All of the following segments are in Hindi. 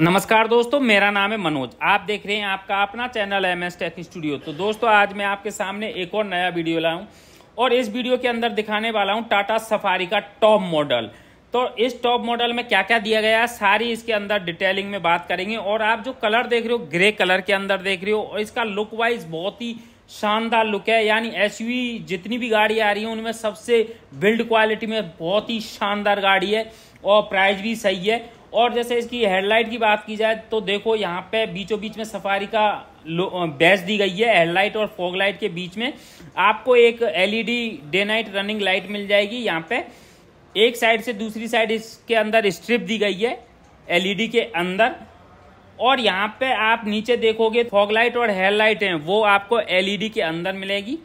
नमस्कार दोस्तों मेरा नाम है मनोज आप देख रहे हैं आपका अपना channel M S tech studio तो दोस्तों आज मैं आपके सामने एक और नया वीडियो लाऊं और इस वीडियो के अंदर दिखाने वाला हूं टाटा सफारी का टॉप मॉडल तो इस टॉप मॉडल में क्या क्या दिया गया है सारी इसके अंदर डिटेलिंग में बात करेंगे और आप जो कलर देख रहे हो ग्रे कलर के अंदर देख रहे हो और इसका लुक वाइज बहुत ही शानदार लुक है यानी एस जितनी भी गाड़ी आ रही है उनमें सबसे बिल्ड क्वालिटी में बहुत ही शानदार गाड़ी है और प्राइस भी सही है और जैसे इसकी हेडलाइट की बात की जाए तो देखो यहाँ पे बीचों बीच में सफारी का बेस दी गई है हेडलाइट और फॉग लाइट के बीच में आपको एक LED day night running light मिल जाएगी यहाँ पे एक साइड से दूसरी साइड इसके अंदर स्ट्रिप दी गई है एलईडी e के अंदर और यहाँ पे आप नीचे देखोगे फॉग लाइट और हेड लाइट हैं वो आपको एलईडी e के अंदर मिलेगी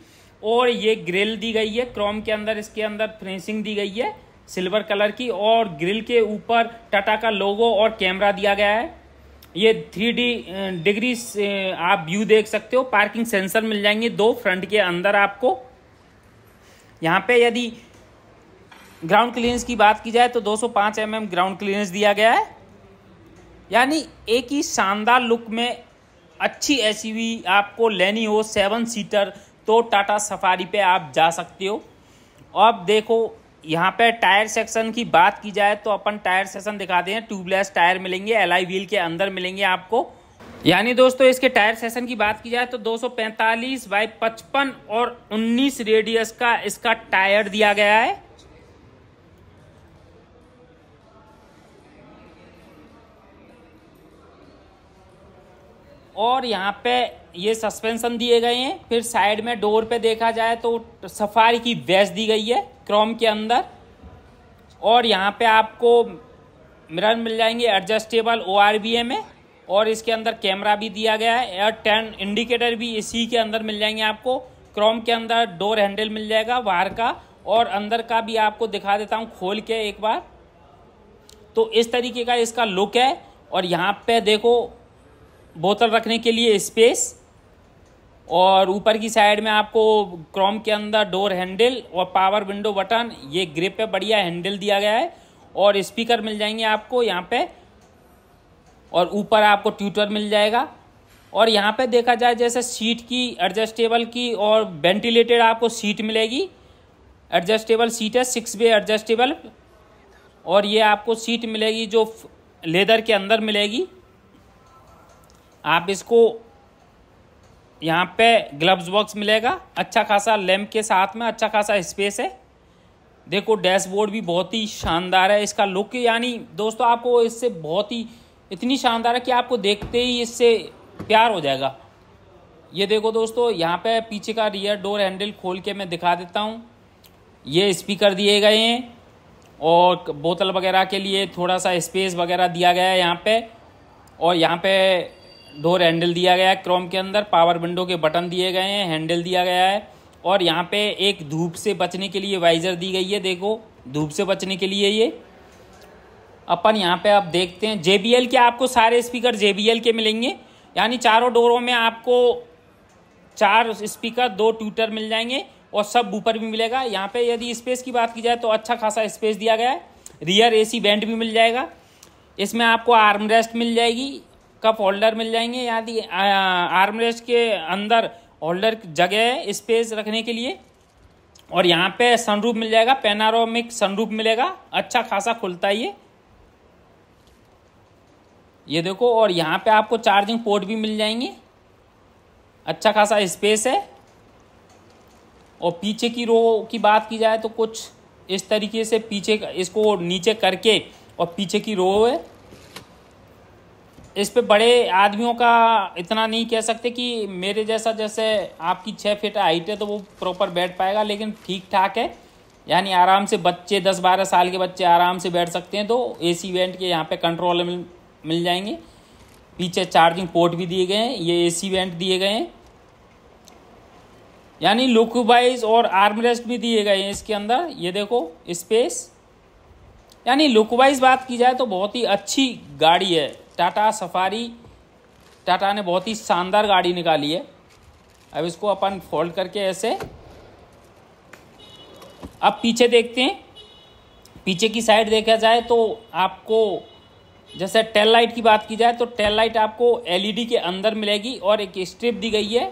और ये ग्रिल दी गई है क्रोम के अंदर इसके अंदर फिनिशिंग दी गई है सिल्वर कलर की और ग्रिल के ऊपर टाटा का लोगो और कैमरा दिया गया है ये थ्री डी डिग्री आप व्यू देख सकते हो पार्किंग सेंसर मिल जाएंगे दो फ्रंट के अंदर आपको यहाँ पे यदि ग्राउंड क्लीयरेंस की बात की जाए तो 205 mm ग्राउंड क्लीयरेंस दिया गया है यानी एक ही शानदार लुक में अच्छी एस आपको लेनी हो सेवन सीटर तो टाटा सफारी पे आप जा सकते हो अब देखो यहाँ पे टायर सेक्शन की बात की जाए तो अपन टायर सेक्शन दिखा दें ट्यूबलेस टायर मिलेंगे एलाई व्हील के अंदर मिलेंगे आपको यानी दोस्तों इसके टायर सेशन की बात की जाए तो 245 बाई पचपन और 19 रेडियस का इसका टायर दिया गया है और यहाँ पे ये सस्पेंशन दिए गए हैं फिर साइड में डोर पे देखा जाए तो सफारी की वैस दी गई है क्रोम के अंदर और यहाँ पे आपको मिरर मिल जाएंगे एडजस्टेबल ओ में और इसके अंदर कैमरा भी दिया गया है एयर टर्न इंडिकेटर भी इसी के अंदर मिल जाएंगे आपको क्रोम के अंदर डोर हैंडल मिल जाएगा बाहर का और अंदर का भी आपको दिखा देता हूँ खोल के एक बार तो इस तरीके का इसका लुक है और यहाँ पे देखो बोतल रखने के लिए स्पेस और ऊपर की साइड में आपको क्रोम के अंदर डोर हैंडल और पावर विंडो बटन ये ग्रिप पे बढ़िया हैंडल दिया गया है और स्पीकर मिल जाएंगे आपको यहाँ पे और ऊपर आपको ट्यूटर मिल जाएगा और यहाँ पे देखा जाए जैसे सीट की एडजस्टेबल की और वेंटिलेटेड आपको सीट मिलेगी एडजस्टेबल सीट है सिक्स वे एडजस्टेबल और ये आपको सीट मिलेगी जो लेदर के अंदर मिलेगी आप इसको यहाँ पे ग्लव्स बॉक्स मिलेगा अच्छा खासा लैम्प के साथ में अच्छा खासा स्पेस है देखो डैशबोर्ड भी बहुत ही शानदार है इसका लुक यानी दोस्तों आपको इससे बहुत ही इतनी शानदार है कि आपको देखते ही इससे प्यार हो जाएगा ये देखो दोस्तों यहाँ पे पीछे का रियर डोर हैंडल खोल के मैं दिखा देता हूँ ये स्पीकर दिए गए हैं और बोतल वगैरह के लिए थोड़ा सा स्पेस वगैरह दिया गया है यहाँ पर और यहाँ पर डोर हैंडल दिया गया है क्रोम के अंदर पावर विंडो के बटन दिए गए हैं हैंडल दिया गया है और यहाँ पे एक धूप से बचने के लिए वाइजर दी गई है देखो धूप से बचने के लिए ये अपन यहाँ पे आप देखते हैं जे के आपको सारे स्पीकर जे के मिलेंगे यानी चारों डोरों में आपको चार स्पीकर दो ट्यूटर मिल जाएंगे और सब ऊपर भी मिलेगा यहाँ पे यदि स्पेस की बात की जाए तो अच्छा खासा स्पेस दिया गया है रियर एसी बैंड भी मिल जाएगा इसमें आपको आर्म रेस्ट मिल जाएगी कप होल्डर मिल जाएंगे यदि आर्मरेस्ट के अंदर होल्डर जगह स्पेस रखने के लिए और यहाँ पे सनरूफ मिल जाएगा पेनारोमिक सनरूफ मिलेगा अच्छा खासा खुलता है ये ये देखो और यहाँ पे आपको चार्जिंग पोर्ट भी मिल जाएंगे अच्छा खासा स्पेस है और पीछे की रो की बात की जाए तो कुछ इस तरीके से पीछे इसको नीचे करके और पीछे की रो है इस पे बड़े आदमियों का इतना नहीं कह सकते कि मेरे जैसा जैसे आपकी छः फीट हाइट है तो वो प्रॉपर बैठ पाएगा लेकिन ठीक ठाक है यानी आराम से बच्चे दस बारह साल के बच्चे आराम से बैठ सकते हैं तो ए सी वेंट के यहाँ पे कंट्रोल मिल मिल जाएंगे पीछे चार्जिंग पोर्ट भी दिए गए हैं ये ए सी वेंट दिए गए हैं यानी लुक वाइज और रेस्ट भी दिए गए हैं इसके अंदर ये देखो स्पेस यानी लुकवाइज बात की जाए तो बहुत ही अच्छी गाड़ी है टाटा सफारी टाटा ने बहुत ही शानदार गाड़ी निकाली है अब इसको अपन फोल्ड करके ऐसे अब पीछे देखते हैं पीछे की साइड देखा जाए तो आपको जैसे टेल लाइट की बात की जाए तो टेल लाइट आपको एलईडी के अंदर मिलेगी और एक स्ट्रिप दी गई है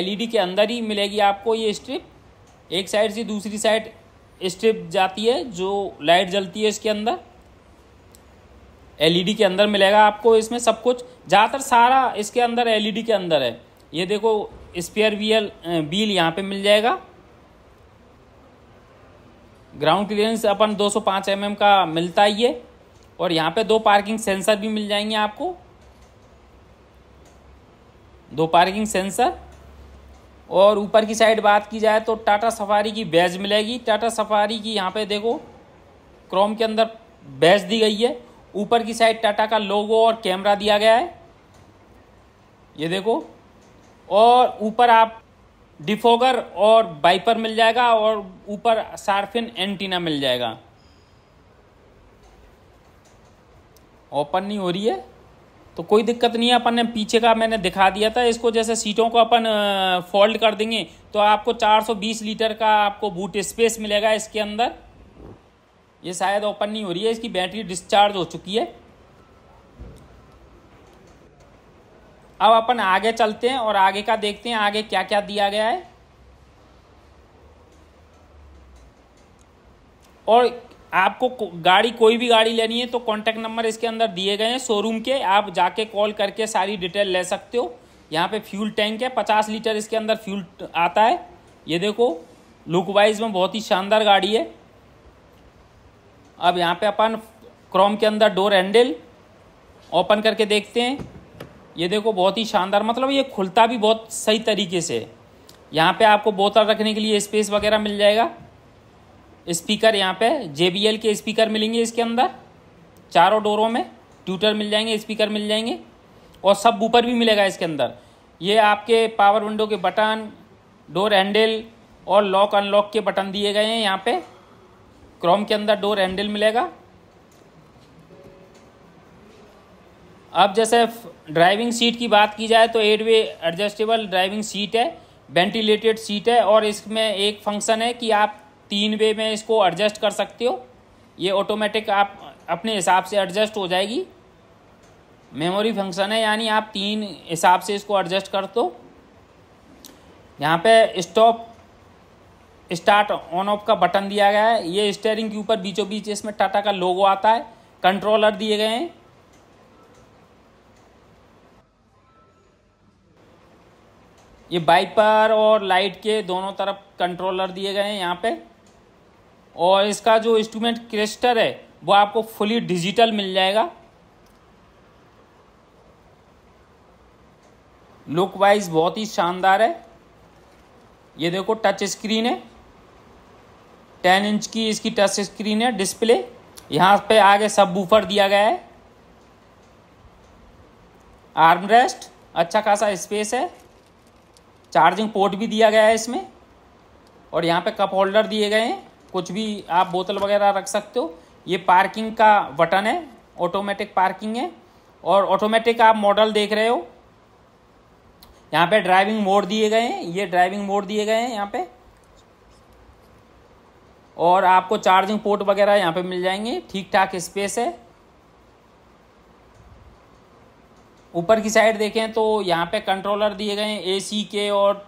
एलईडी के अंदर ही मिलेगी आपको ये स्ट्रिप एक साइड से दूसरी साइड स्ट्रिप जाती है जो लाइट जलती है इसके अंदर एलईडी के अंदर मिलेगा आपको इसमें सब कुछ ज़्यादातर सारा इसके अंदर एलईडी के अंदर है ये देखो स्पेयर व्हील व्हील यहाँ पे मिल जाएगा ग्राउंड क्लियरेंस अपन 205 सौ mm का मिलता ही है और यहाँ पे दो पार्किंग सेंसर भी मिल जाएंगे आपको दो पार्किंग सेंसर और ऊपर की साइड बात की जाए तो टाटा सफारी की बैज मिलेगी टाटा सफारी की यहाँ पे देखो क्रोम के अंदर बैज दी गई है ऊपर की साइड टाटा का लोगो और कैमरा दिया गया है ये देखो और ऊपर आप डिफोगर और बाइपर मिल जाएगा और ऊपर सार्फिन एंटीना मिल जाएगा ओपन नहीं हो रही है तो कोई दिक्कत नहीं है अपन ने पीछे का मैंने दिखा दिया था इसको जैसे सीटों को अपन फोल्ड कर देंगे तो आपको 420 लीटर का आपको बूट स्पेस मिलेगा इसके अंदर ये शायद ओपन नहीं हो रही है इसकी बैटरी डिस्चार्ज हो चुकी है अब अपन आगे चलते हैं और आगे का देखते हैं आगे क्या क्या दिया गया है और आपको गाड़ी कोई भी गाड़ी लेनी है तो कॉन्टैक्ट नंबर इसके अंदर दिए गए हैं शोरूम के आप जाके कॉल करके सारी डिटेल ले सकते हो यहाँ पे फ्यूल टैंक है पचास लीटर इसके अंदर फ्यूल आता है ये देखो लुक वाइज में बहुत ही शानदार गाड़ी है अब यहाँ पे अपन क्रोम के अंदर डोर हैंडल ओपन करके देखते हैं ये देखो बहुत ही शानदार मतलब ये खुलता भी बहुत सही तरीके से यहाँ पे आपको बोतल रखने के लिए स्पेस वगैरह मिल जाएगा स्पीकर यहाँ पे जे के स्पीकर मिलेंगे इसके अंदर चारों डोरों में ट्यूटर मिल जाएंगे स्पीकर मिल जाएंगे और सब ऊपर भी मिलेगा इसके अंदर ये आपके पावर विंडो के बटन डोर हैंडल और लॉक अनलॉक के बटन दिए गए हैं यहाँ पे क्रोम के अंदर डोर हैंडल मिलेगा अब जैसे ड्राइविंग सीट की बात की जाए तो eight way adjustable driving seat है वेंटिलेटेड सीट है और इसमें एक फंक्शन है कि आप तीन वे में इसको एडजस्ट कर सकते हो ये ऑटोमेटिक आप अपने हिसाब से एडजस्ट हो जाएगी मेमोरी फंक्शन है यानी आप तीन हिसाब से इसको एडजस्ट कर दो यहाँ पे स्टॉप स्टार्ट ऑन ऑफ का बटन दिया गया है ये स्टेयरिंग के ऊपर बीचों बीच इसमें टाटा का लोगो आता है कंट्रोलर दिए गए हैं ये बाइपर और लाइट के दोनों तरफ कंट्रोलर दिए गए हैं यहाँ पे और इसका जो इंस्ट्रूमेंट क्रिस्टर है वो आपको फुली डिजिटल मिल जाएगा लुक वाइज बहुत ही शानदार है ये देखो टच स्क्रीन है टेन इंच की इसकी टच स्क्रीन है डिस्प्ले यहाँ पे आगे सब बूफर दिया गया है आर्म रेस्ट अच्छा खासा स्पेस है चार्जिंग पोर्ट भी दिया गया है इसमें और यहाँ पे कप होल्डर दिए गए हैं कुछ भी आप बोतल वगैरह रख सकते हो ये पार्किंग का बटन है ऑटोमेटिक पार्किंग है और ऑटोमेटिक आप मॉडल देख रहे हो यहाँ पे ड्राइविंग मोड दिए गए हैं ये ड्राइविंग मोड दिए गए हैं यहाँ पे और आपको चार्जिंग पोर्ट वगैरह यहाँ पे मिल जाएंगे ठीक ठाक स्पेस है ऊपर की साइड देखें तो यहाँ पे कंट्रोलर दिए गए हैं एसी के और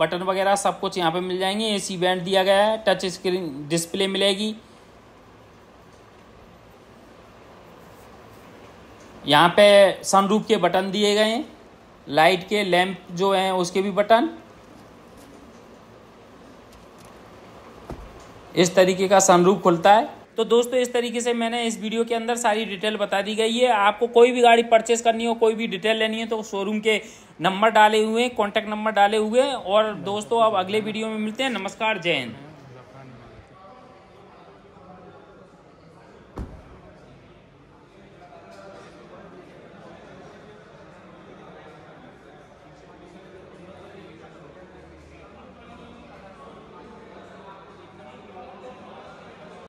बटन वगैरह सब कुछ यहाँ पे मिल जाएंगे एसी बैंड दिया गया है टच स्क्रीन डिस्प्ले मिलेगी यहाँ पे सनरूफ के बटन दिए गए हैं लाइट के लैंप जो हैं उसके भी बटन इस तरीके का सनरूफ खुलता है तो दोस्तों इस तरीके से मैंने इस वीडियो के अंदर सारी डिटेल बता दी गई है आपको कोई भी गाड़ी परचेस करनी हो कोई भी डिटेल लेनी है तो शोरूम के नंबर डाले हुए हैं कॉन्टैक्ट नंबर डाले हुए हैं और दोस्तों अब अगले वीडियो में मिलते हैं नमस्कार जय हिंद